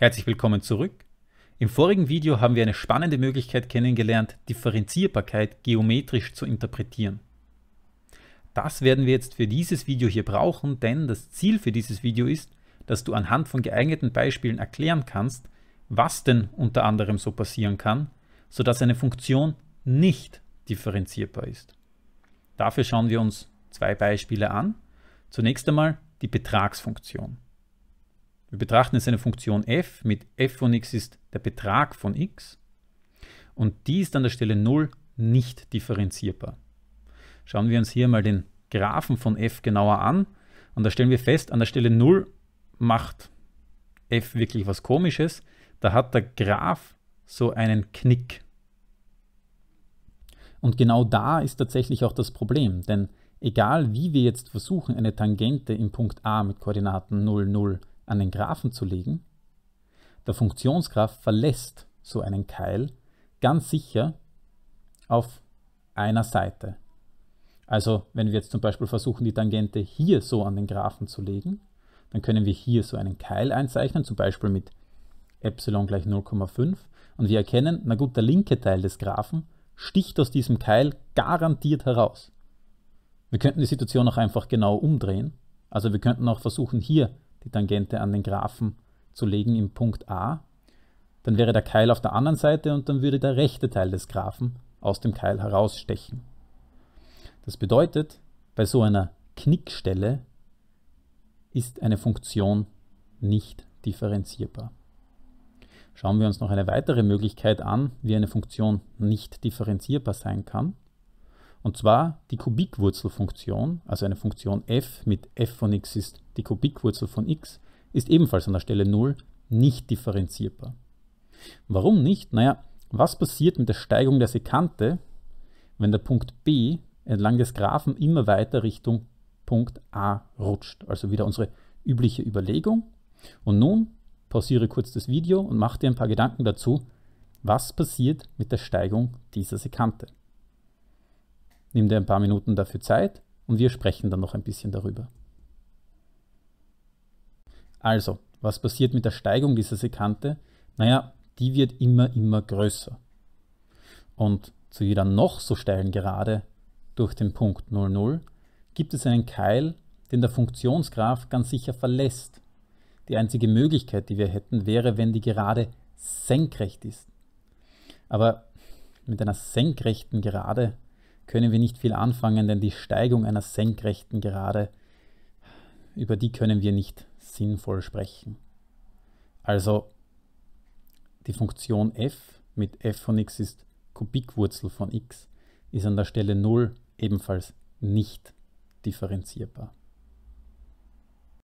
Herzlich willkommen zurück. Im vorigen Video haben wir eine spannende Möglichkeit kennengelernt, Differenzierbarkeit geometrisch zu interpretieren. Das werden wir jetzt für dieses Video hier brauchen, denn das Ziel für dieses Video ist, dass du anhand von geeigneten Beispielen erklären kannst, was denn unter anderem so passieren kann, sodass eine Funktion nicht differenzierbar ist. Dafür schauen wir uns zwei Beispiele an. Zunächst einmal die Betragsfunktion. Wir betrachten jetzt eine Funktion f mit f von x ist der Betrag von x und die ist an der Stelle 0 nicht differenzierbar. Schauen wir uns hier mal den Graphen von f genauer an und da stellen wir fest, an der Stelle 0 macht f wirklich was komisches, da hat der Graph so einen Knick. Und genau da ist tatsächlich auch das Problem, denn egal wie wir jetzt versuchen, eine Tangente im Punkt a mit Koordinaten 0, 0 an den Graphen zu legen, der Funktionsgraph verlässt so einen Keil ganz sicher auf einer Seite. Also wenn wir jetzt zum Beispiel versuchen, die Tangente hier so an den Graphen zu legen, dann können wir hier so einen Keil einzeichnen, zum Beispiel mit Epsilon gleich 0,5 und wir erkennen, na gut, der linke Teil des Graphen sticht aus diesem Keil garantiert heraus. Wir könnten die Situation auch einfach genau umdrehen. Also wir könnten auch versuchen, hier die Tangente an den Graphen zu legen im Punkt A, dann wäre der Keil auf der anderen Seite und dann würde der rechte Teil des Graphen aus dem Keil herausstechen. Das bedeutet, bei so einer Knickstelle ist eine Funktion nicht differenzierbar. Schauen wir uns noch eine weitere Möglichkeit an, wie eine Funktion nicht differenzierbar sein kann. Und zwar die Kubikwurzelfunktion, also eine Funktion f mit f von x ist die Kubikwurzel von x, ist ebenfalls an der Stelle 0 nicht differenzierbar. Warum nicht? Naja, was passiert mit der Steigung der Sekante, wenn der Punkt B entlang des Graphen immer weiter Richtung Punkt A rutscht? Also wieder unsere übliche Überlegung. Und nun pausiere kurz das Video und mach dir ein paar Gedanken dazu, was passiert mit der Steigung dieser Sekante. Nimm dir ein paar Minuten dafür Zeit und wir sprechen dann noch ein bisschen darüber. Also, was passiert mit der Steigung dieser Sekante? Naja, die wird immer, immer größer. Und zu jeder noch so steilen Gerade durch den Punkt 00 gibt es einen Keil, den der Funktionsgraf ganz sicher verlässt. Die einzige Möglichkeit, die wir hätten, wäre, wenn die Gerade senkrecht ist. Aber mit einer senkrechten Gerade können wir nicht viel anfangen, denn die Steigung einer senkrechten Gerade, über die können wir nicht sinnvoll sprechen. Also die Funktion f mit f von x ist Kubikwurzel von x, ist an der Stelle 0 ebenfalls nicht differenzierbar.